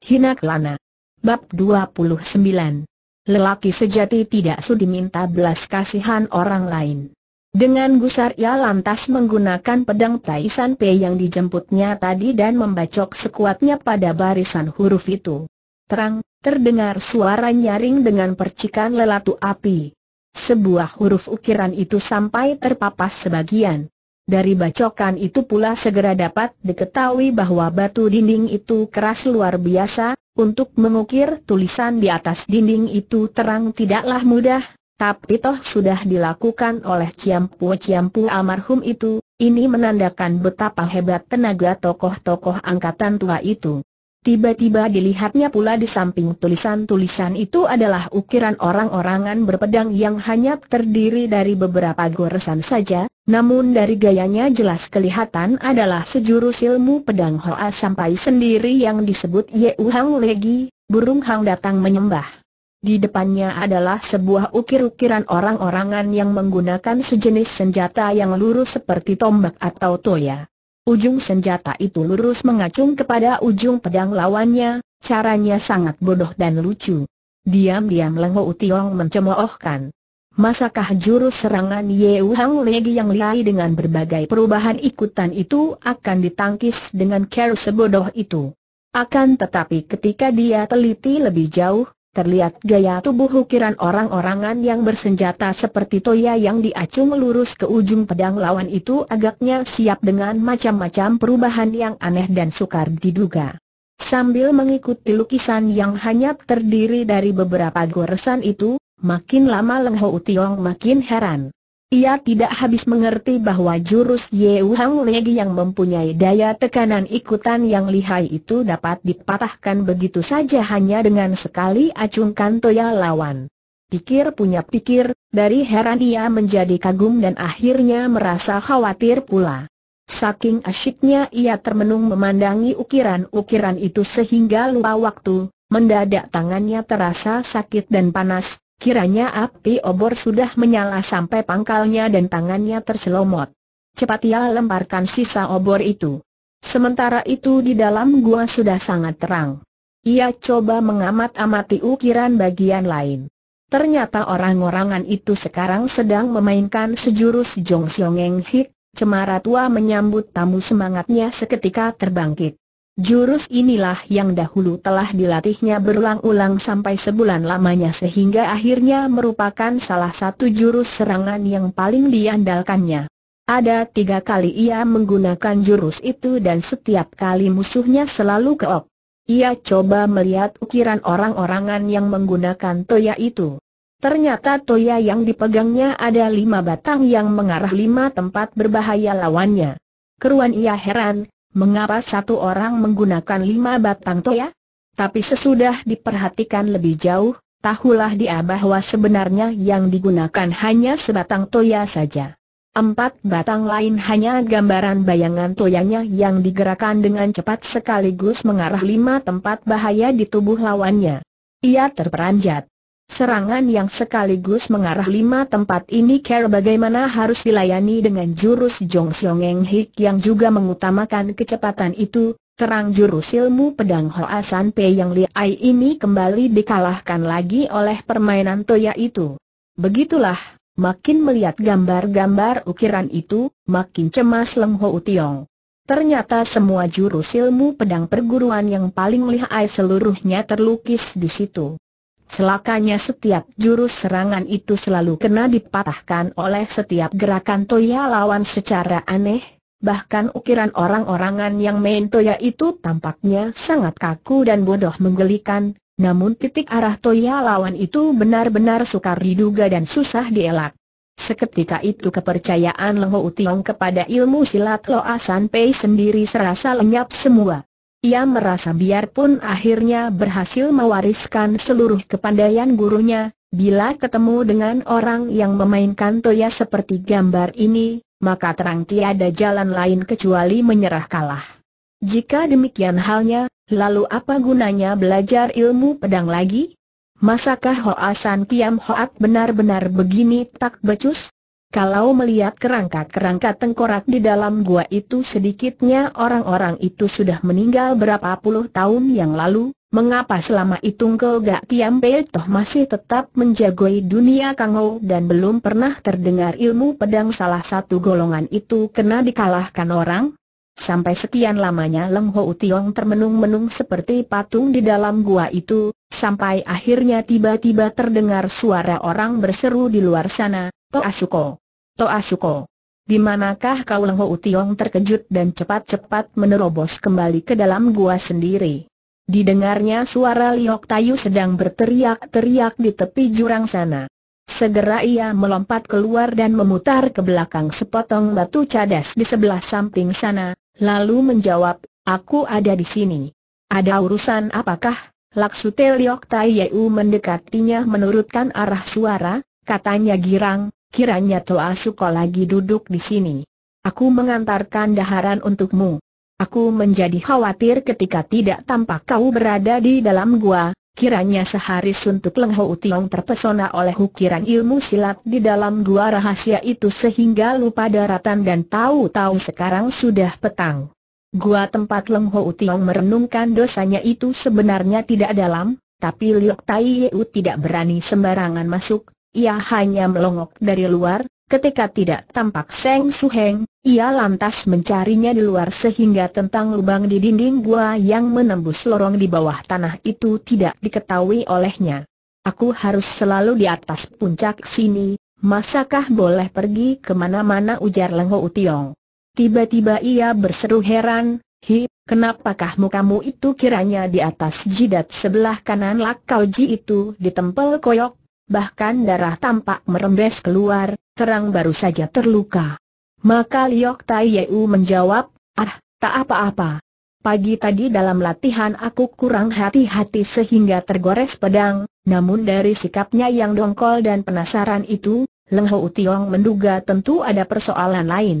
Hina Kelana Bab 29 Lelaki sejati tidak sudi minta belas kasihan orang lain Dengan gusar ia lantas menggunakan pedang Taisan Pe yang dijemputnya tadi dan membacok sekuatnya pada barisan huruf itu Terang, terdengar suara nyaring dengan percikan lelatu api sebuah huruf ukiran itu sampai terpapas sebagian dari bacokan itu pula segera dapat diketahui bahwa batu dinding itu keras luar biasa, untuk mengukir tulisan di atas dinding itu terang tidaklah mudah, tapi toh sudah dilakukan oleh Ciampu-Ciampu almarhum itu, ini menandakan betapa hebat tenaga tokoh-tokoh angkatan tua itu. Tiba-tiba dilihatnya pula di samping tulisan-tulisan itu adalah ukiran orang-orangan berpedang yang hanya terdiri dari beberapa goresan saja, namun dari gayanya jelas kelihatan adalah sejurus ilmu pedang Hoa sampai sendiri yang disebut ye Hang Legi, burung hang datang menyembah. Di depannya adalah sebuah ukir-ukiran orang-orangan yang menggunakan sejenis senjata yang lurus seperti tombak atau toya. Ujung senjata itu lurus mengacung kepada ujung pedang lawannya, caranya sangat bodoh dan lucu. Diam-diam Lengho Utiong mencemoohkan. Masakah jurus serangan Yeu Hang Legi yang liai dengan berbagai perubahan ikutan itu akan ditangkis dengan care sebodoh itu? Akan tetapi ketika dia teliti lebih jauh, Terlihat gaya tubuh ukiran orang-orangan yang bersenjata seperti toya yang diacung lurus ke ujung pedang lawan itu agaknya siap dengan macam-macam perubahan yang aneh dan sukar diduga. Sambil mengikuti lukisan yang hanya terdiri dari beberapa goresan itu, makin lama Leng Ho Tiong makin heran. Ia tidak habis mengerti bahwa jurus Wu Hang Legi yang mempunyai daya tekanan ikutan yang lihai itu dapat dipatahkan begitu saja hanya dengan sekali acungkan toya lawan. Pikir punya pikir, dari heran ia menjadi kagum dan akhirnya merasa khawatir pula. Saking asyiknya ia termenung memandangi ukiran-ukiran itu sehingga lupa waktu, mendadak tangannya terasa sakit dan panas, Kiranya api obor sudah menyala sampai pangkalnya dan tangannya terselomot. Cepat ia lemparkan sisa obor itu. Sementara itu di dalam gua sudah sangat terang. Ia coba mengamat-amati ukiran bagian lain. Ternyata orang-orangan itu sekarang sedang memainkan sejurus Jong Siongeng Hik, cemara tua menyambut tamu semangatnya seketika terbangkit. Jurus inilah yang dahulu telah dilatihnya berulang-ulang sampai sebulan lamanya sehingga akhirnya merupakan salah satu jurus serangan yang paling diandalkannya. Ada tiga kali ia menggunakan jurus itu dan setiap kali musuhnya selalu keok. Ia coba melihat ukiran orang-orangan yang menggunakan toya itu. Ternyata toya yang dipegangnya ada lima batang yang mengarah lima tempat berbahaya lawannya. Keruan ia heran, Mengapa satu orang menggunakan lima batang toya? Tapi sesudah diperhatikan lebih jauh, tahulah dia bahwa sebenarnya yang digunakan hanya sebatang toya saja. Empat batang lain hanya gambaran bayangan toyanya yang digerakkan dengan cepat sekaligus mengarah lima tempat bahaya di tubuh lawannya. Ia terperanjat. Serangan yang sekaligus mengarah lima tempat ini care bagaimana harus dilayani dengan jurus Jong Siong Eng Hik yang juga mengutamakan kecepatan itu, terang jurus ilmu pedang Hoa San Pei yang liai ini kembali dikalahkan lagi oleh permainan Toya itu. Begitulah, makin melihat gambar-gambar ukiran itu, makin cemas Leng Ho Tiong. Ternyata semua jurus ilmu pedang perguruan yang paling lihai seluruhnya terlukis di situ. Celakanya setiap jurus serangan itu selalu kena dipatahkan oleh setiap gerakan Toya lawan secara aneh, bahkan ukiran orang-orangan yang main Toya itu tampaknya sangat kaku dan bodoh menggelikan, namun titik arah Toya lawan itu benar-benar sukar diduga dan susah dielak. Seketika itu kepercayaan Leng Ho kepada ilmu silat Loa San Pei sendiri serasa lenyap semua. Ia merasa biarpun akhirnya berhasil mewariskan seluruh kepandaian gurunya, bila ketemu dengan orang yang memainkan toya seperti gambar ini, maka terang tiada jalan lain kecuali menyerah kalah. Jika demikian halnya, lalu apa gunanya belajar ilmu pedang lagi? Masakah San Kiam Hoat benar-benar begini tak becus? Kalau melihat kerangka-kerangka tengkorak di dalam gua itu sedikitnya orang-orang itu sudah meninggal berapa puluh tahun yang lalu, mengapa selama itu engkau Gak Kiam Toh masih tetap menjagoi dunia Kang dan belum pernah terdengar ilmu pedang salah satu golongan itu kena dikalahkan orang? Sampai sekian lamanya Leng Ho Tiong termenung-menung seperti patung di dalam gua itu, sampai akhirnya tiba-tiba terdengar suara orang berseru di luar sana, to Toa Di manakah kau Leng Ho Tiong terkejut dan cepat-cepat menerobos kembali ke dalam gua sendiri? Didengarnya suara Liok Tayu sedang berteriak-teriak di tepi jurang sana. Segera ia melompat keluar dan memutar ke belakang sepotong batu cadas di sebelah samping sana, lalu menjawab, aku ada di sini. Ada urusan apakah? Laksu Teliok Tai Yeu mendekatinya menurutkan arah suara, katanya girang, kiranya Toa Suko lagi duduk di sini. Aku mengantarkan daharan untukmu. Aku menjadi khawatir ketika tidak tampak kau berada di dalam gua, Kiranya sehari suntuk Leng Ho Tiong terpesona oleh ukiran ilmu silat di dalam gua rahasia itu sehingga lupa daratan dan tahu-tahu sekarang sudah petang. Gua tempat Leng Ho Tiong merenungkan dosanya itu sebenarnya tidak dalam, tapi Liok Tai Yeu tidak berani sembarangan masuk, ia hanya melongok dari luar, Ketika tidak tampak Seng Suheng, ia lantas mencarinya di luar sehingga tentang lubang di dinding gua yang menembus lorong di bawah tanah itu tidak diketahui olehnya. Aku harus selalu di atas puncak sini, masakah boleh pergi kemana-mana ujar Leng Ho Tiong. Tiba-tiba ia berseru heran, Hi, kenapakah mukamu itu kiranya di atas jidat sebelah kanan lakau ji itu ditempel koyok, bahkan darah tampak merembes keluar, terang baru saja terluka. Maka Liok Tai Yeu menjawab, ah, tak apa-apa. Pagi tadi dalam latihan aku kurang hati-hati sehingga tergores pedang, namun dari sikapnya yang dongkol dan penasaran itu, Leng Ho Tiong menduga tentu ada persoalan lain.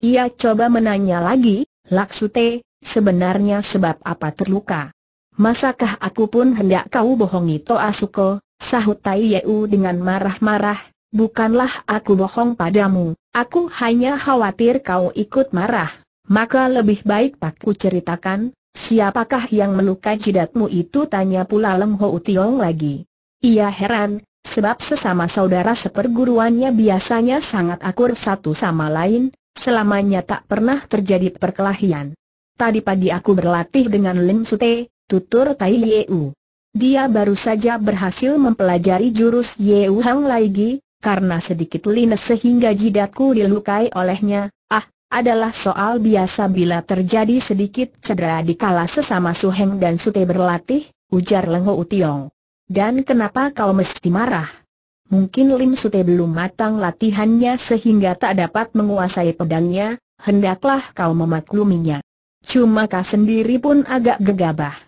Ia coba menanya lagi, Laksute, sebenarnya sebab apa terluka? Masakah aku pun hendak kau bohongi Toa Suko? Sahut Tai Yeu dengan marah-marah, Bukanlah aku bohong padamu, aku hanya khawatir kau ikut marah. Maka lebih baik ku ceritakan, siapakah yang melukai jidatmu itu tanya pula Lem Ho Utiong lagi. Ia heran, sebab sesama saudara seperguruannya biasanya sangat akur satu sama lain, selamanya tak pernah terjadi perkelahian. Tadi pagi aku berlatih dengan Lim Sute, tutur Tai Yeu. Dia baru saja berhasil mempelajari jurus Yeu Hang lagi, karena sedikit linas sehingga jidatku dilukai olehnya, ah, adalah soal biasa bila terjadi sedikit cedera di kala sesama Suheng dan Sute berlatih, ujar Lengho Utiong. Dan kenapa kau mesti marah? Mungkin Lim Sute belum matang latihannya sehingga tak dapat menguasai pedangnya, hendaklah kau memakluminya. Cuma kau sendiri pun agak gegabah.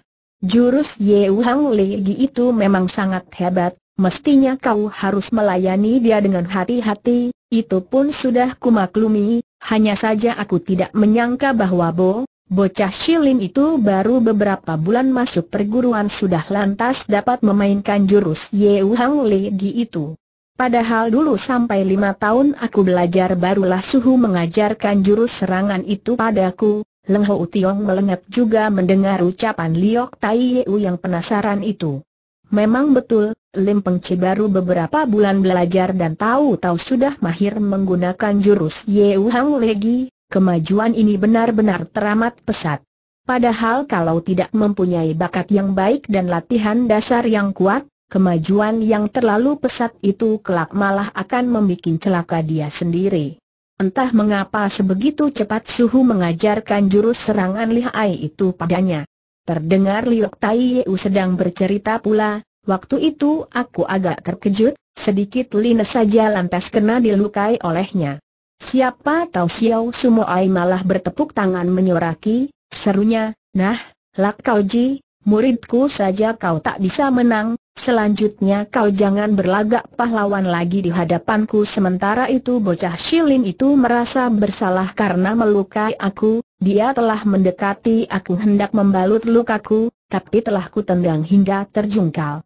Jurus Ye Hang Legi itu memang sangat hebat, Mestinya kau harus melayani dia dengan hati-hati, itu pun sudah kumaklumi, hanya saja aku tidak menyangka bahwa Bo, bocah Shilin itu baru beberapa bulan masuk perguruan sudah lantas dapat memainkan jurus Ye Hang Li itu. Padahal dulu sampai lima tahun aku belajar barulah Suhu mengajarkan jurus serangan itu padaku. Leng Ho Tiong melengat juga mendengar ucapan Liok Tai Yeu yang penasaran itu. Memang betul, Lim Pengci baru beberapa bulan belajar dan tahu-tahu sudah mahir menggunakan jurus Yeu Hang Legi, kemajuan ini benar-benar teramat pesat. Padahal kalau tidak mempunyai bakat yang baik dan latihan dasar yang kuat, kemajuan yang terlalu pesat itu kelak malah akan membuat celaka dia sendiri. Entah mengapa sebegitu cepat Suhu mengajarkan jurus serangan lihai itu padanya. Terdengar Liok Tai Yeu sedang bercerita pula, Waktu itu aku agak terkejut, sedikit lina saja lantas kena dilukai olehnya. Siapa tahu Xiao Sumoai malah bertepuk tangan menyoraki, serunya, nah, Lak Kau Ji, muridku saja kau tak bisa menang, selanjutnya kau jangan berlagak pahlawan lagi di hadapanku. Sementara itu bocah Shilin itu merasa bersalah karena melukai aku, dia telah mendekati aku hendak membalut lukaku, tapi telah kutendang hingga terjungkal.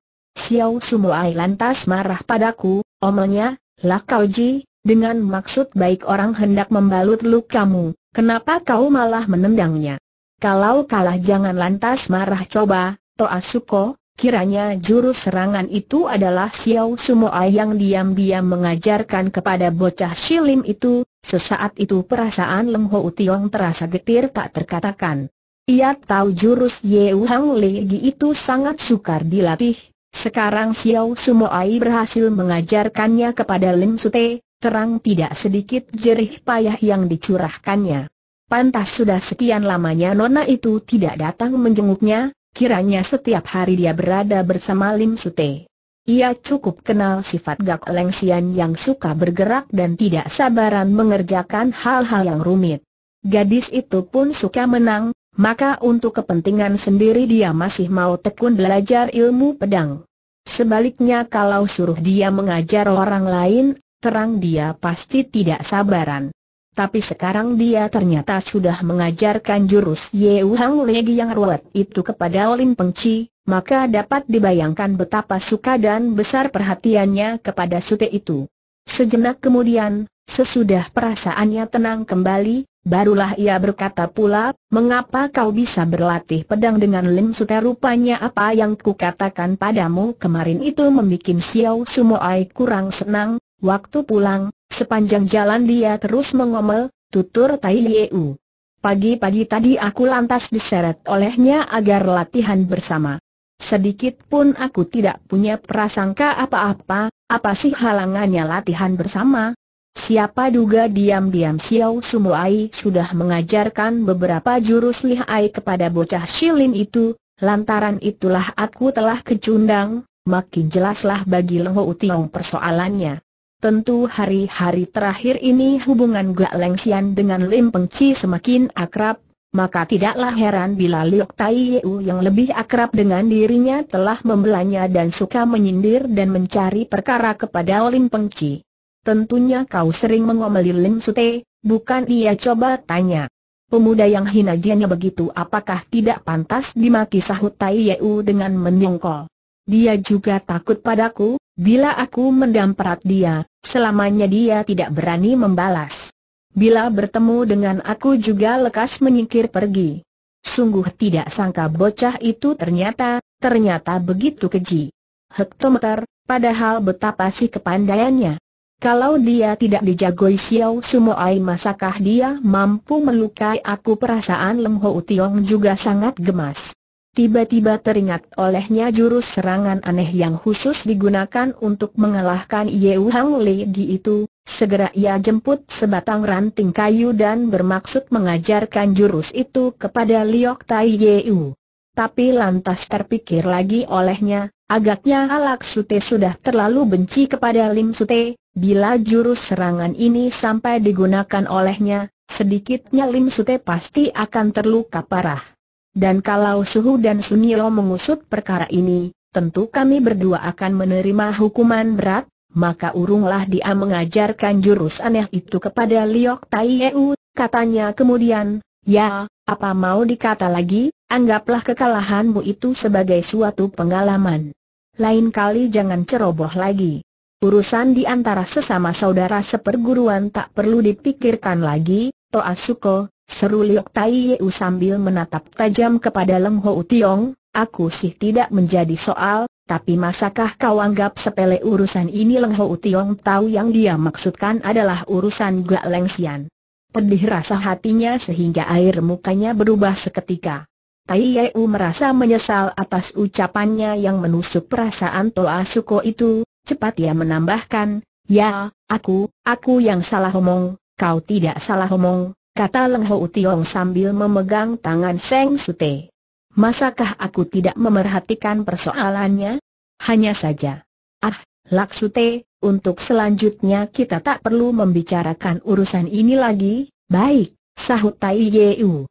Xiao Sumoai lantas marah padaku, omelnya, lah kau ji, dengan maksud baik orang hendak membalut lukamu, kenapa kau malah menendangnya? Kalau kalah jangan lantas marah coba, Toa Suko, kiranya jurus serangan itu adalah Xiao Sumoai yang diam-diam mengajarkan kepada bocah Shilim itu, sesaat itu perasaan Leng Ho Tiong terasa getir tak terkatakan. Ia tahu jurus Yeu Hang Legi itu sangat sukar dilatih, sekarang Xiao Sumoai berhasil mengajarkannya kepada Lim Sute, terang tidak sedikit jerih payah yang dicurahkannya. Pantas sudah sekian lamanya Nona itu tidak datang menjenguknya, kiranya setiap hari dia berada bersama Lim Sute. Ia cukup kenal sifat Gak Lengsian yang suka bergerak dan tidak sabaran mengerjakan hal-hal yang rumit. Gadis itu pun suka menang, maka untuk kepentingan sendiri dia masih mau tekun belajar ilmu pedang. Sebaliknya kalau suruh dia mengajar orang lain, terang dia pasti tidak sabaran. Tapi sekarang dia ternyata sudah mengajarkan jurus Ye Hang Legi yang ruwet itu kepada Olim Pengci, maka dapat dibayangkan betapa suka dan besar perhatiannya kepada sute itu. Sejenak kemudian, sesudah perasaannya tenang kembali, Barulah ia berkata pula, mengapa kau bisa berlatih pedang dengan Lim Sute rupanya apa yang kukatakan padamu kemarin itu membuat Xiao Sumoai kurang senang, waktu pulang, sepanjang jalan dia terus mengomel, tutur Tai Liu. Pagi-pagi tadi aku lantas diseret olehnya agar latihan bersama. Sedikit pun aku tidak punya prasangka apa-apa, apa sih halangannya latihan bersama, Siapa duga diam-diam Xiao Sumuai sudah mengajarkan beberapa jurus lihai kepada bocah Shilin itu, lantaran itulah aku telah kecundang, makin jelaslah bagi Leng Ho Tiong persoalannya. Tentu hari-hari terakhir ini hubungan Gak Leng Xian dengan Lim Peng Chi semakin akrab, maka tidaklah heran bila Liok Tai Yeu yang lebih akrab dengan dirinya telah membelanya dan suka menyindir dan mencari perkara kepada Lim Peng Chi. Tentunya kau sering mengomeli Lim Sute, bukan Ia coba tanya. Pemuda yang hina dianya begitu apakah tidak pantas dimaki sahut Tai Yeu dengan menyongkol. Dia juga takut padaku, bila aku mendamprat dia, selamanya dia tidak berani membalas. Bila bertemu dengan aku juga lekas menyingkir pergi. Sungguh tidak sangka bocah itu ternyata, ternyata begitu keji. Hektometer, padahal betapa sih kepandaiannya. Kalau dia tidak dijagoi Xiao Sumoai masakah dia mampu melukai aku perasaan Lem Ho Tiong juga sangat gemas. Tiba-tiba teringat olehnya jurus serangan aneh yang khusus digunakan untuk mengalahkan Yeu Hang Li di itu, segera ia jemput sebatang ranting kayu dan bermaksud mengajarkan jurus itu kepada Liok Tai Yeu. Tapi lantas terpikir lagi olehnya, Agaknya Alak Sute sudah terlalu benci kepada Lim Sute, Bila jurus serangan ini sampai digunakan olehnya, sedikitnya Lim Sute pasti akan terluka parah. Dan kalau Suhu dan Sunio mengusut perkara ini, tentu kami berdua akan menerima hukuman berat, maka urunglah dia mengajarkan jurus aneh itu kepada Liok Tai Yeu, katanya kemudian, ya, apa mau dikata lagi, anggaplah kekalahanmu itu sebagai suatu pengalaman. Lain kali jangan ceroboh lagi. Urusan di antara sesama saudara seperguruan tak perlu dipikirkan lagi, Suko, seru Liok Tai Yeu sambil menatap tajam kepada Leng Ho Tiong, aku sih tidak menjadi soal, tapi masakah kau anggap sepele urusan ini Leng Ho Tiong tahu yang dia maksudkan adalah urusan Gak Leng Sian. Pedih rasa hatinya sehingga air mukanya berubah seketika. Tai Yeu merasa menyesal atas ucapannya yang menusuk perasaan Toa Suko itu, Cepat ia menambahkan, ya, aku, aku yang salah omong, kau tidak salah omong, kata Leng Ho Tiong sambil memegang tangan Seng Sute. Masakah aku tidak memerhatikan persoalannya? Hanya saja. Ah, Laksute, untuk selanjutnya kita tak perlu membicarakan urusan ini lagi, baik, sahut Tai Yeu.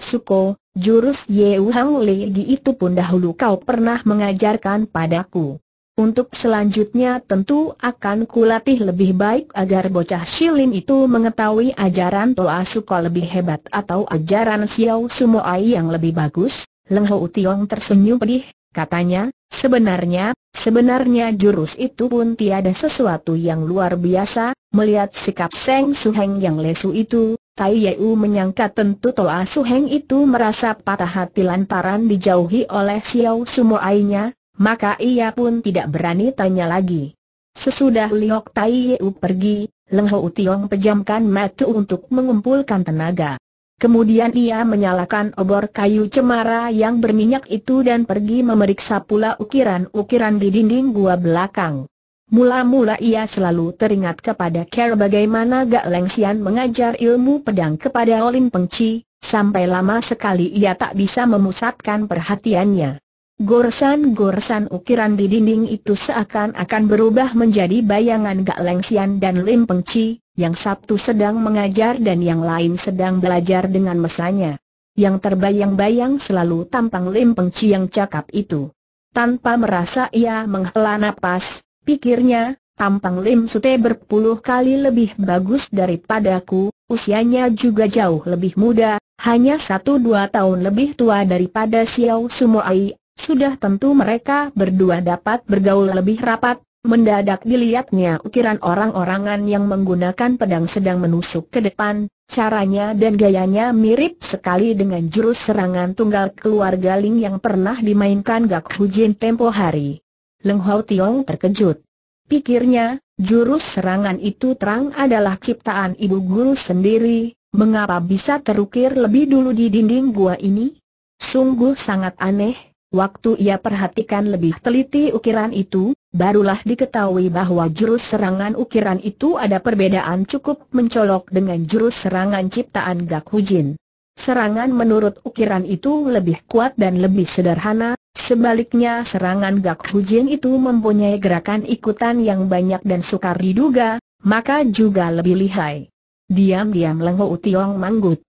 Suko, jurus Yeu Hang Legi itu pun dahulu kau pernah mengajarkan padaku. Untuk selanjutnya tentu akan kulatih lebih baik agar bocah Shilin itu mengetahui ajaran Toa Suko lebih hebat atau ajaran Xiao Sumoai yang lebih bagus. Leng Ho Tiong tersenyum pedih, katanya, sebenarnya, sebenarnya jurus itu pun tiada sesuatu yang luar biasa, melihat sikap Seng Suheng yang lesu itu, Tai Yeu menyangka tentu Toa Suheng itu merasa patah hati lantaran dijauhi oleh Xiao Sumoainya, maka ia pun tidak berani tanya lagi. Sesudah Liok Tai Yeu pergi, Leng Ho Tiong pejamkan mata untuk mengumpulkan tenaga. Kemudian ia menyalakan obor kayu cemara yang berminyak itu dan pergi memeriksa pula ukiran-ukiran di dinding gua belakang. Mula-mula ia selalu teringat kepada Ker bagaimana Gak Lengsian mengajar ilmu pedang kepada Olin Pengci, sampai lama sekali ia tak bisa memusatkan perhatiannya. Gorsan-gorsan ukiran di dinding itu seakan-akan berubah menjadi bayangan Gak Lengsian dan Lim Pengci, yang satu sedang mengajar dan yang lain sedang belajar dengan mesanya. Yang terbayang-bayang selalu tampang Lim Pengci yang cakap itu. Tanpa merasa ia menghela napas, pikirnya, tampang Lim Sute berpuluh kali lebih bagus daripadaku, usianya juga jauh lebih muda, hanya satu dua tahun lebih tua daripada Xiao Sumo Ai. Sudah tentu mereka berdua dapat bergaul lebih rapat, mendadak dilihatnya ukiran orang-orangan yang menggunakan pedang sedang menusuk ke depan, caranya dan gayanya mirip sekali dengan jurus serangan tunggal keluarga Ling yang pernah dimainkan Gak Hujin tempo hari. Leng Hau Tiong terkejut. Pikirnya, jurus serangan itu terang adalah ciptaan ibu guru sendiri, mengapa bisa terukir lebih dulu di dinding gua ini? Sungguh sangat aneh, Waktu ia perhatikan lebih teliti ukiran itu, barulah diketahui bahwa jurus serangan ukiran itu ada perbedaan cukup mencolok dengan jurus serangan ciptaan Gak Hujin. Serangan menurut ukiran itu lebih kuat dan lebih sederhana, sebaliknya serangan Gak Hujin itu mempunyai gerakan ikutan yang banyak dan sukar diduga, maka juga lebih lihai. Diam-diam Lengho Utiong manggut.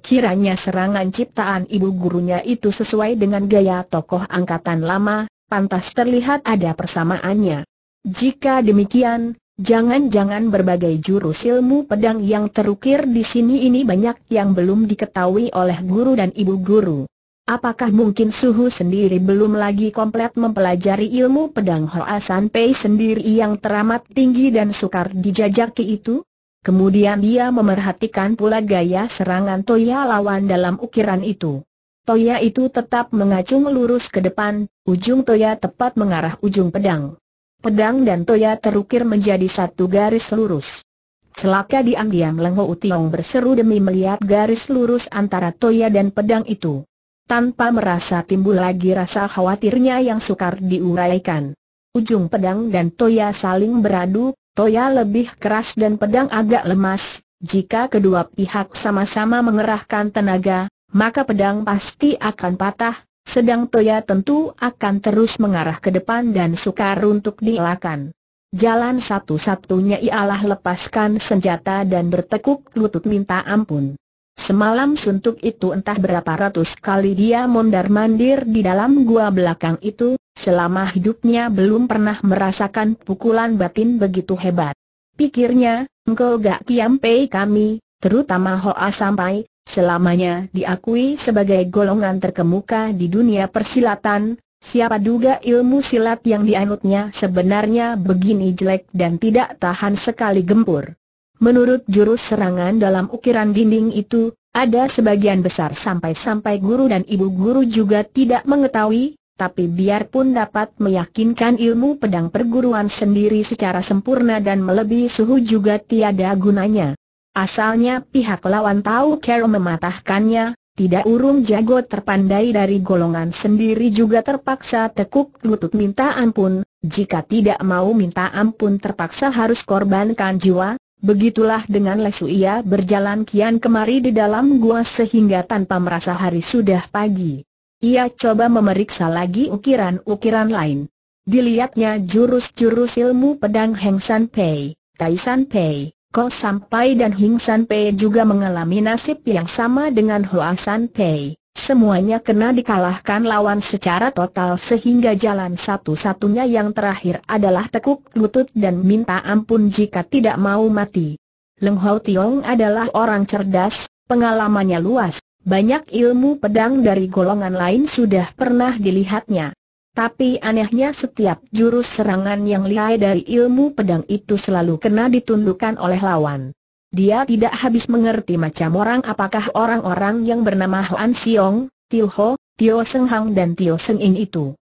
Kiranya serangan ciptaan ibu gurunya itu sesuai dengan gaya tokoh angkatan lama, pantas terlihat ada persamaannya. Jika demikian, jangan-jangan berbagai jurus ilmu pedang yang terukir di sini ini banyak yang belum diketahui oleh guru dan ibu guru. Apakah mungkin Suhu sendiri belum lagi komplet mempelajari ilmu pedang Hoa Sanpei sendiri yang teramat tinggi dan sukar dijajaki itu? Kemudian dia memerhatikan pula gaya serangan Toya lawan dalam ukiran itu. Toya itu tetap mengacung lurus ke depan, ujung Toya tepat mengarah ujung pedang. Pedang dan Toya terukir menjadi satu garis lurus. Celaka diam-diam Lengho Utiong berseru demi melihat garis lurus antara Toya dan pedang itu. Tanpa merasa timbul lagi rasa khawatirnya yang sukar diuraikan. Ujung pedang dan Toya saling beradu, Toya lebih keras dan pedang agak lemas, jika kedua pihak sama-sama mengerahkan tenaga, maka pedang pasti akan patah, sedang Toya tentu akan terus mengarah ke depan dan sukar untuk dielakkan. Jalan satu-satunya ialah lepaskan senjata dan bertekuk lutut minta ampun. Semalam suntuk itu entah berapa ratus kali dia mondar-mandir di dalam gua belakang itu, selama hidupnya belum pernah merasakan pukulan batin begitu hebat. Pikirnya, engkau gak kiampai kami, terutama Hoa Sampai, selamanya diakui sebagai golongan terkemuka di dunia persilatan, siapa duga ilmu silat yang dianutnya sebenarnya begini jelek dan tidak tahan sekali gempur. Menurut jurus serangan dalam ukiran dinding itu, ada sebagian besar sampai-sampai guru dan ibu guru juga tidak mengetahui, tapi biarpun dapat meyakinkan ilmu pedang perguruan sendiri secara sempurna dan melebihi suhu juga tiada gunanya. Asalnya pihak lawan tahu Carol mematahkannya, tidak urung jago terpandai dari golongan sendiri juga terpaksa tekuk lutut minta ampun, jika tidak mau minta ampun terpaksa harus korbankan jiwa, Begitulah dengan lesu ia berjalan kian kemari di dalam gua sehingga tanpa merasa hari sudah pagi. Ia coba memeriksa lagi ukiran-ukiran lain. Dilihatnya jurus-jurus ilmu pedang Heng San Pei, Tai San Pei, Ko Sampai dan Hing San Pei juga mengalami nasib yang sama dengan Hua San Pei. Semuanya kena dikalahkan lawan secara total sehingga jalan satu-satunya yang terakhir adalah tekuk lutut dan minta ampun jika tidak mau mati. Leng Hao Tiong adalah orang cerdas, pengalamannya luas, banyak ilmu pedang dari golongan lain sudah pernah dilihatnya. Tapi anehnya setiap jurus serangan yang lihai dari ilmu pedang itu selalu kena ditundukkan oleh lawan. Dia tidak habis mengerti macam orang apakah orang-orang yang bernama Huan Siong, Tio Ho, Tio Seng Hang dan Tio Seng In itu.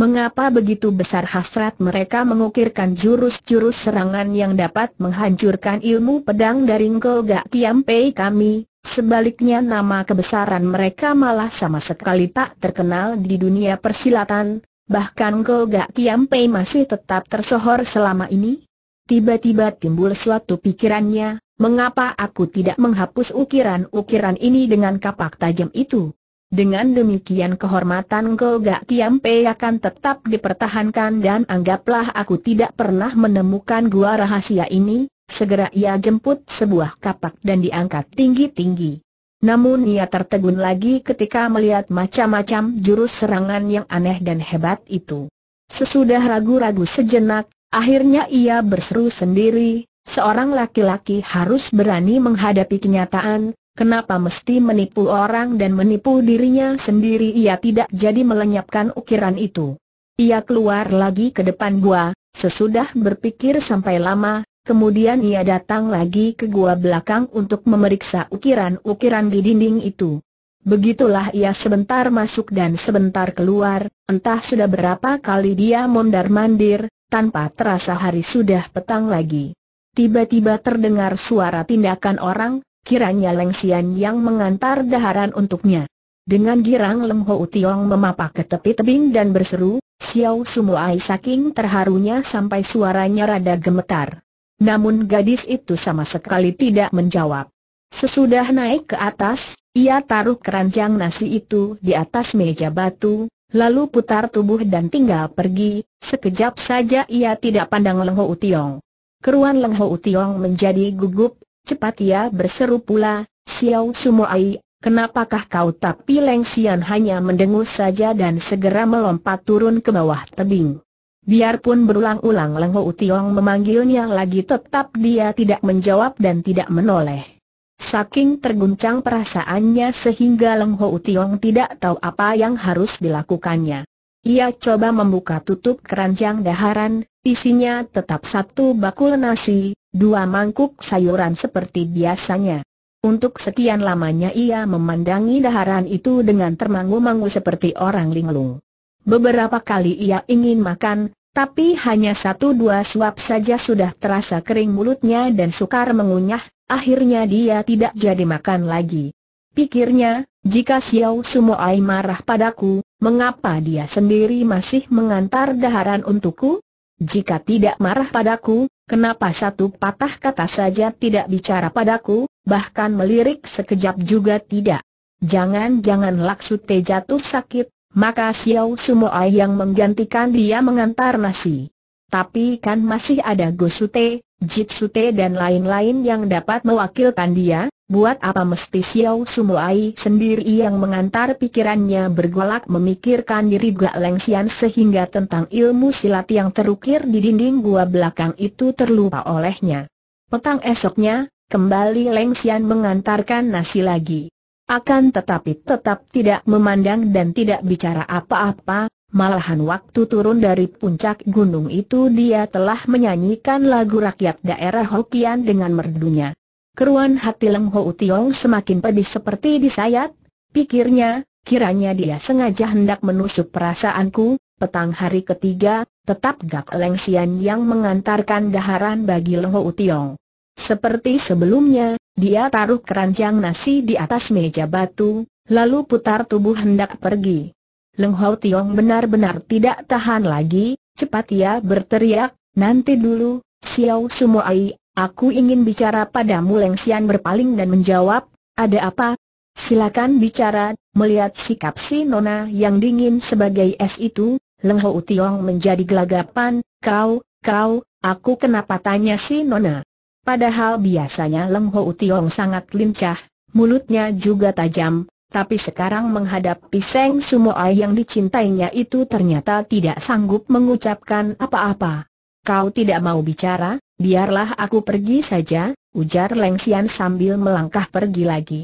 Mengapa begitu besar hasrat mereka mengukirkan jurus-jurus serangan yang dapat menghancurkan ilmu pedang dari Ngo Gak Tiam Pei kami, Sebaliknya nama kebesaran mereka malah sama sekali tak terkenal di dunia persilatan, bahkan golga Kiampei masih tetap tersohor selama ini. Tiba-tiba timbul suatu pikirannya, mengapa aku tidak menghapus ukiran-ukiran ini dengan kapak tajam itu? Dengan demikian kehormatan golga Tiampe akan tetap dipertahankan dan anggaplah aku tidak pernah menemukan gua rahasia ini, Segera ia jemput sebuah kapak dan diangkat tinggi-tinggi. Namun ia tertegun lagi ketika melihat macam-macam jurus serangan yang aneh dan hebat itu. Sesudah ragu-ragu sejenak, akhirnya ia berseru sendiri, seorang laki-laki harus berani menghadapi kenyataan, kenapa mesti menipu orang dan menipu dirinya sendiri ia tidak jadi melenyapkan ukiran itu. Ia keluar lagi ke depan gua, sesudah berpikir sampai lama, Kemudian ia datang lagi ke gua belakang untuk memeriksa ukiran-ukiran di dinding itu. Begitulah ia sebentar masuk dan sebentar keluar, entah sudah berapa kali dia mondar-mandir, tanpa terasa hari sudah petang lagi. Tiba-tiba terdengar suara tindakan orang, kiranya Lengsian yang mengantar daharan untuknya. Dengan girang Lem Ho Tiong memapak ke tepi tebing dan berseru, Xiao Sumo Ai saking terharunya sampai suaranya rada gemetar. Namun gadis itu sama sekali tidak menjawab. Sesudah naik ke atas, ia taruh keranjang nasi itu di atas meja batu, lalu putar tubuh dan tinggal pergi, sekejap saja ia tidak pandang Leng Ho Utiong. Keruan Leng Ho Utiong menjadi gugup, cepat ia berseru pula, Xiao ai, kenapakah kau tapi Leng Sian hanya mendengus saja dan segera melompat turun ke bawah tebing. Biarpun berulang-ulang Leng Ho Tiong memanggilnya lagi tetap dia tidak menjawab dan tidak menoleh. Saking terguncang perasaannya sehingga Leng Ho Tiong tidak tahu apa yang harus dilakukannya. Ia coba membuka tutup keranjang daharan, isinya tetap satu bakul nasi, dua mangkuk sayuran seperti biasanya. Untuk sekian lamanya ia memandangi daharan itu dengan termangu-mangu seperti orang linglung. Beberapa kali ia ingin makan, tapi hanya satu dua suap saja sudah terasa kering mulutnya dan sukar mengunyah, akhirnya dia tidak jadi makan lagi. Pikirnya, jika Xiao Sumoai marah padaku, mengapa dia sendiri masih mengantar daharan untukku? Jika tidak marah padaku, kenapa satu patah kata saja tidak bicara padaku, bahkan melirik sekejap juga tidak? Jangan-jangan Laksute jatuh sakit, maka Xiao Sumoai yang menggantikan dia mengantar nasi. Tapi kan masih ada Gosute, Jitsute dan lain-lain yang dapat mewakilkan dia, buat apa mesti Xiao Sumoai sendiri yang mengantar pikirannya bergolak memikirkan diri Gak Lengsian sehingga tentang ilmu silat yang terukir di dinding gua belakang itu terlupa olehnya. Petang esoknya, kembali Lengsian mengantarkan nasi lagi. Akan tetapi tetap tidak memandang dan tidak bicara apa-apa, malahan waktu turun dari puncak gunung itu dia telah menyanyikan lagu rakyat daerah Hokian dengan merdunya. Keruan hati Leng Ho Utiong semakin pedih seperti disayat, pikirnya, kiranya dia sengaja hendak menusuk perasaanku, petang hari ketiga, tetap Gak Leng Sian yang mengantarkan daharan bagi Leng Ho Utiong. Seperti sebelumnya, dia taruh keranjang nasi di atas meja batu, lalu putar tubuh hendak pergi. Leng Hau Tiong benar-benar tidak tahan lagi, cepat ia berteriak, nanti dulu, Xiao Sumoai, aku ingin bicara padamu Leng Xian berpaling dan menjawab, ada apa? Silakan bicara, melihat sikap si Nona yang dingin sebagai es itu, Leng Hau Tiong menjadi gelagapan, kau, kau, aku kenapa tanya si Nona? Padahal biasanya Leng Ho Tiong sangat lincah, mulutnya juga tajam, tapi sekarang menghadapi Seng semua yang dicintainya itu ternyata tidak sanggup mengucapkan apa-apa. Kau tidak mau bicara, biarlah aku pergi saja, ujar Leng Xian sambil melangkah pergi lagi.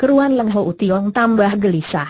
Keruan Leng Ho Tiong tambah gelisah.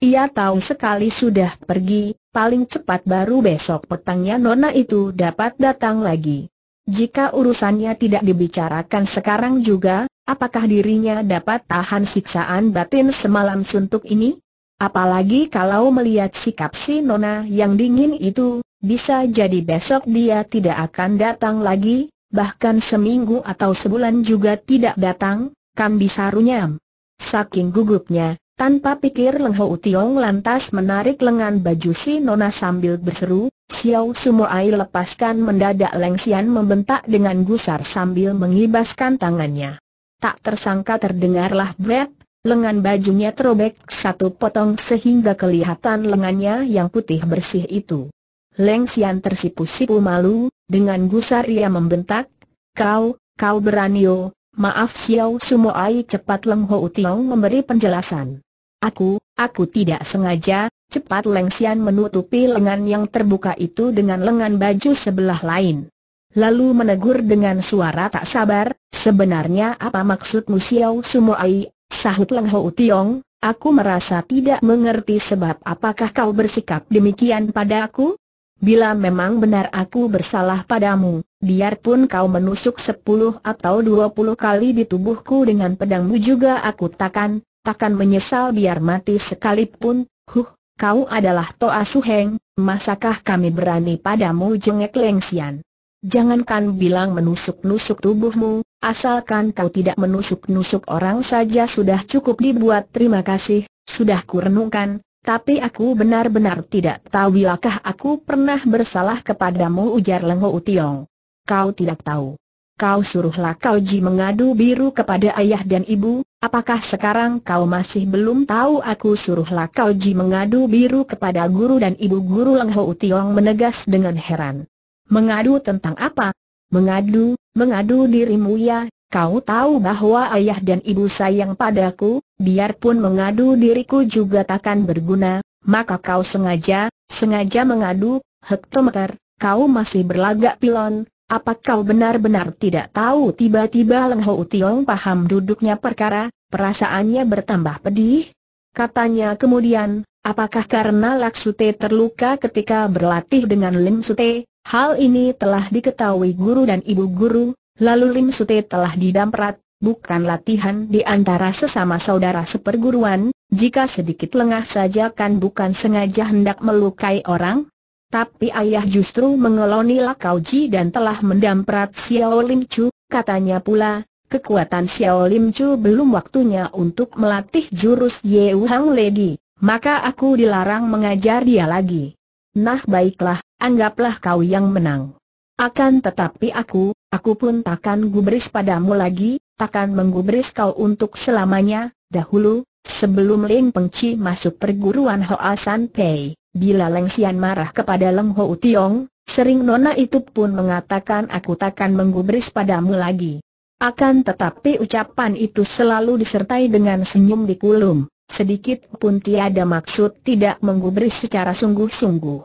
Ia tahu sekali sudah pergi, paling cepat baru besok petangnya Nona itu dapat datang lagi. Jika urusannya tidak dibicarakan sekarang juga, apakah dirinya dapat tahan siksaan batin semalam suntuk ini? Apalagi kalau melihat sikap si Nona yang dingin itu, bisa jadi besok dia tidak akan datang lagi, bahkan seminggu atau sebulan juga tidak datang, kan bisa runyam. Saking gugupnya, tanpa pikir Leng Hou Tiong lantas menarik lengan baju si Nona sambil berseru, Xiao Ai lepaskan mendadak Leng Xian membentak dengan gusar sambil mengibaskan tangannya. Tak tersangka terdengarlah bret, lengan bajunya terobek satu potong sehingga kelihatan lengannya yang putih bersih itu. Leng Xian tersipu-sipu malu, dengan gusar ia membentak, Kau, kau berani yo, maaf Xiao Sumo Ai cepat Leng Hou Tiong memberi penjelasan. Aku, aku tidak sengaja, cepat Leng Xian menutupi lengan yang terbuka itu dengan lengan baju sebelah lain. Lalu menegur dengan suara tak sabar, sebenarnya apa maksudmu Xiao Sumoai, sahut Leng Hou Tiong, aku merasa tidak mengerti sebab apakah kau bersikap demikian padaku? Bila memang benar aku bersalah padamu, biarpun kau menusuk sepuluh atau dua puluh kali di tubuhku dengan pedangmu juga aku takkan, takkan menyesal biar mati sekalipun, huh, kau adalah Toa Suheng, masakah kami berani padamu jengek Lengsian? Jangankan bilang menusuk-nusuk tubuhmu, asalkan kau tidak menusuk-nusuk orang saja sudah cukup dibuat terima kasih, sudah kurenungkan, tapi aku benar-benar tidak tahu bilakah aku pernah bersalah kepadamu ujar Lengho Utiong. Kau tidak tahu. Kau suruhlah kau Ji mengadu biru kepada ayah dan ibu, Apakah sekarang kau masih belum tahu aku suruhlah kau ji mengadu biru kepada guru dan ibu guru Leng Ho Tiong menegas dengan heran. Mengadu tentang apa? Mengadu, mengadu dirimu ya, kau tahu bahwa ayah dan ibu sayang padaku, biarpun mengadu diriku juga takkan berguna, maka kau sengaja, sengaja mengadu, hektometer, kau masih berlagak pilon, apa kau benar-benar tidak tahu tiba-tiba Leng Hou Tiong paham duduknya perkara, perasaannya bertambah pedih? Katanya kemudian, apakah karena Laksute terluka ketika berlatih dengan Lim Sute, hal ini telah diketahui guru dan ibu guru, lalu Lim Sute telah didamprat, bukan latihan di antara sesama saudara seperguruan, jika sedikit lengah saja kan bukan sengaja hendak melukai orang, tapi ayah justru mengeloni Lakau Ji dan telah mendamprat Xiao Lim Chu, katanya pula, kekuatan Xiao Lim Chu belum waktunya untuk melatih jurus Ye Hang Lady, maka aku dilarang mengajar dia lagi. Nah baiklah, anggaplah kau yang menang. Akan tetapi aku, aku pun takkan gubris padamu lagi, takkan menggubris kau untuk selamanya, dahulu, sebelum Ling Pengci masuk perguruan Hoa San Pei. Bila Leng Xian marah kepada Leng Ho Tiong, sering nona itu pun mengatakan aku takkan menggubris padamu lagi. Akan tetapi ucapan itu selalu disertai dengan senyum di kulum, sedikit pun tiada maksud tidak menggubris secara sungguh-sungguh.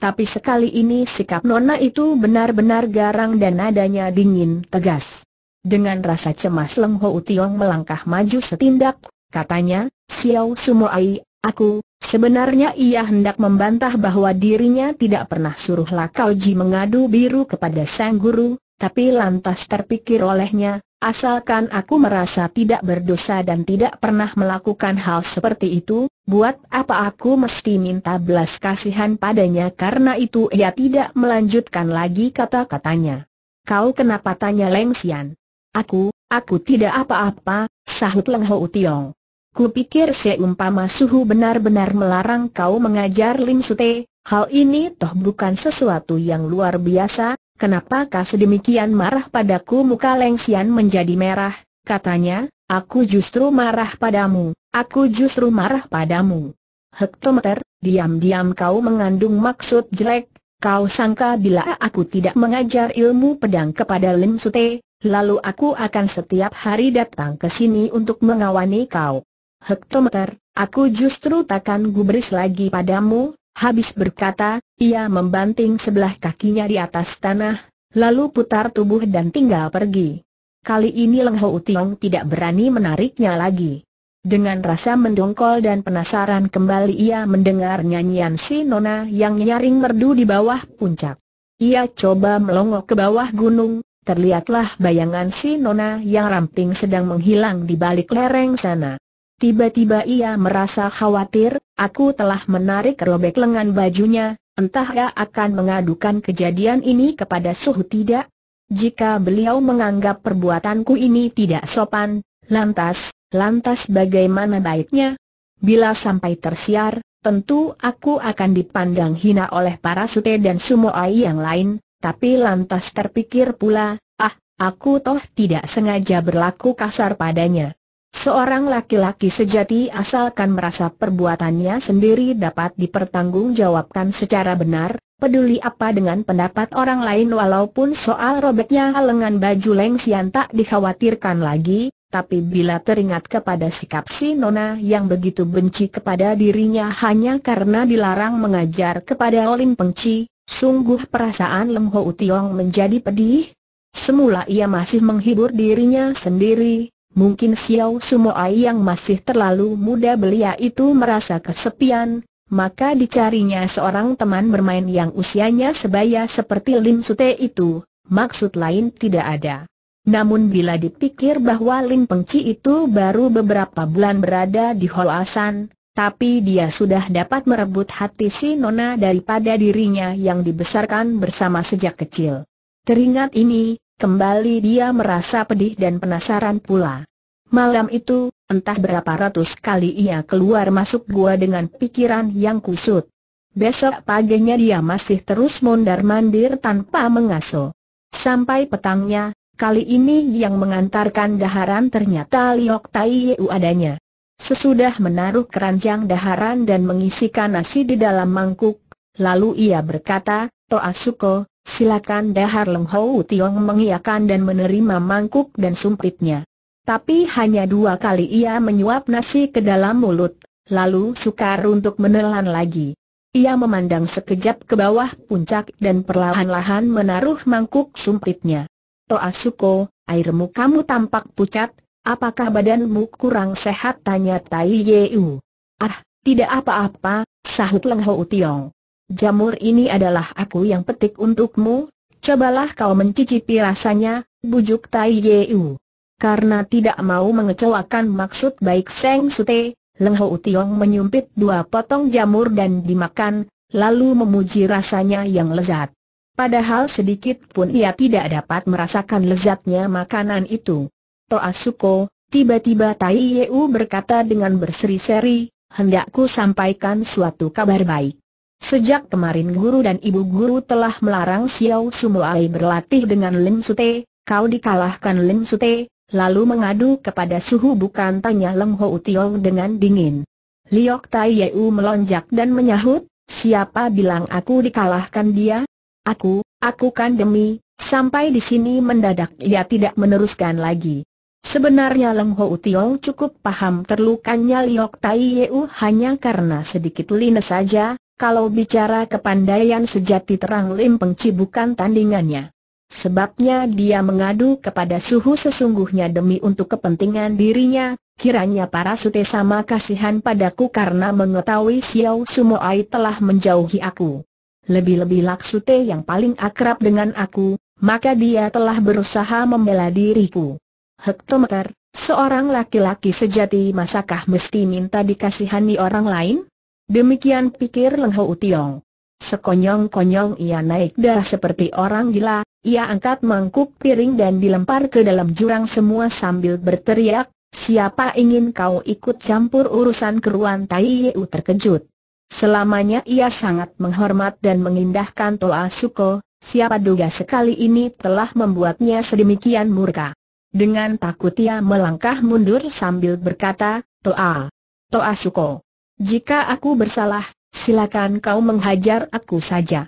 Tapi sekali ini sikap nona itu benar-benar garang dan nadanya dingin tegas. Dengan rasa cemas Leng Ho Tiong melangkah maju setindak, katanya, Xiao Ai, aku, Sebenarnya ia hendak membantah bahwa dirinya tidak pernah suruh Lakau mengadu biru kepada sang guru, tapi lantas terpikir olehnya, asalkan aku merasa tidak berdosa dan tidak pernah melakukan hal seperti itu, buat apa aku mesti minta belas kasihan padanya karena itu ia tidak melanjutkan lagi kata-katanya. Kau kenapa tanya Leng Xian? Aku, aku tidak apa-apa, sahut Leng Ho Tiong. Kupikir seumpama suhu benar-benar melarang kau mengajar Lim Sute, hal ini toh bukan sesuatu yang luar biasa, kenapakah sedemikian marah padaku muka Leng Lengsian menjadi merah, katanya, aku justru marah padamu, aku justru marah padamu. Hektometer, diam-diam kau mengandung maksud jelek, kau sangka bila aku tidak mengajar ilmu pedang kepada Lim Sute, lalu aku akan setiap hari datang ke sini untuk mengawani kau hektometer, aku justru takkan gubris lagi padamu, habis berkata, ia membanting sebelah kakinya di atas tanah, lalu putar tubuh dan tinggal pergi. Kali ini Leng Ho Utiong tidak berani menariknya lagi. Dengan rasa mendongkol dan penasaran kembali ia mendengar nyanyian si Nona yang nyaring merdu di bawah puncak. Ia coba melongok ke bawah gunung, terlihatlah bayangan si Nona yang ramping sedang menghilang di balik lereng sana. Tiba-tiba ia merasa khawatir, aku telah menarik robek lengan bajunya, entah ia akan mengadukan kejadian ini kepada Suhu tidak? Jika beliau menganggap perbuatanku ini tidak sopan, lantas, lantas bagaimana baiknya? Bila sampai tersiar, tentu aku akan dipandang hina oleh para sute dan semua ai yang lain, tapi lantas terpikir pula, ah, aku toh tidak sengaja berlaku kasar padanya. Seorang laki-laki sejati asalkan merasa perbuatannya sendiri dapat dipertanggungjawabkan secara benar, peduli apa dengan pendapat orang lain walaupun soal robeknya lengan baju Leng Sian tak dikhawatirkan lagi, tapi bila teringat kepada sikap si Nona yang begitu benci kepada dirinya hanya karena dilarang mengajar kepada Olim Pengci, sungguh perasaan Lem Ho Tiong menjadi pedih. Semula ia masih menghibur dirinya sendiri, Mungkin Xiao Sumoai yang masih terlalu muda belia itu merasa kesepian, maka dicarinya seorang teman bermain yang usianya sebaya seperti Lim Sute itu, maksud lain tidak ada. Namun bila dipikir bahwa Lim Pengci itu baru beberapa bulan berada di Holasan, tapi dia sudah dapat merebut hati si Nona daripada dirinya yang dibesarkan bersama sejak kecil. Teringat ini, Kembali dia merasa pedih dan penasaran pula. Malam itu, entah berapa ratus kali ia keluar masuk gua dengan pikiran yang kusut. Besok paginya dia masih terus mondar-mandir tanpa mengaso. Sampai petangnya, kali ini yang mengantarkan daharan ternyata Liok Tai Yeu adanya. Sesudah menaruh keranjang daharan dan mengisikan nasi di dalam mangkuk, lalu ia berkata, Suko, Silakan Dahar Leng Hou Tiong mengiakan dan menerima mangkuk dan sumpitnya. Tapi hanya dua kali ia menyuap nasi ke dalam mulut, lalu sukar untuk menelan lagi. Ia memandang sekejap ke bawah puncak dan perlahan-lahan menaruh mangkuk sumpitnya. Suko, airmu kamu tampak pucat, apakah badanmu kurang sehat? Tanya Tai Yeu. Ah, tidak apa-apa, sahut Leng Hou Tiong jamur ini adalah aku yang petik untukmu, cobalah kau mencicipi rasanya, bujuk Tai Yeu. Karena tidak mau mengecewakan maksud baik Seng Sute, Leng Ho Tiong menyumpit dua potong jamur dan dimakan, lalu memuji rasanya yang lezat. Padahal sedikit pun ia tidak dapat merasakan lezatnya makanan itu. Toa Suko, tiba-tiba Tai Yeu berkata dengan berseri-seri, hendakku sampaikan suatu kabar baik. Sejak kemarin guru dan ibu guru telah melarang Xiao Sumuai berlatih dengan Lim Sute, kau dikalahkan Lim Sute, lalu mengadu kepada suhu bukan tanya Leng Ho Utiol dengan dingin. Liok Tai Yeu melonjak dan menyahut, siapa bilang aku dikalahkan dia? Aku, aku kan demi, sampai di sini mendadak ia tidak meneruskan lagi. Sebenarnya Leng Ho Utiol cukup paham terlukannya Liok Tai Yeu hanya karena sedikit lina saja, kalau bicara kepandaian sejati terang Lim Pengci tandingannya. Sebabnya dia mengadu kepada suhu sesungguhnya demi untuk kepentingan dirinya, kiranya para sute sama kasihan padaku karena mengetahui Xiao Sumoai telah menjauhi aku. Lebih-lebih Laksute yang paling akrab dengan aku, maka dia telah berusaha membela diriku. Hektometer, seorang laki-laki sejati masakah mesti minta dikasihani orang lain? Demikian pikir Leng Ho Utiong. Sekonyong-konyong ia naik dah seperti orang gila, ia angkat mangkuk piring dan dilempar ke dalam jurang semua sambil berteriak, siapa ingin kau ikut campur urusan keruan Tai Yeu terkejut. Selamanya ia sangat menghormat dan mengindahkan Toa Suko, siapa duga sekali ini telah membuatnya sedemikian murka. Dengan takut ia melangkah mundur sambil berkata, Toa, Toa Suko, jika aku bersalah, silakan kau menghajar aku saja.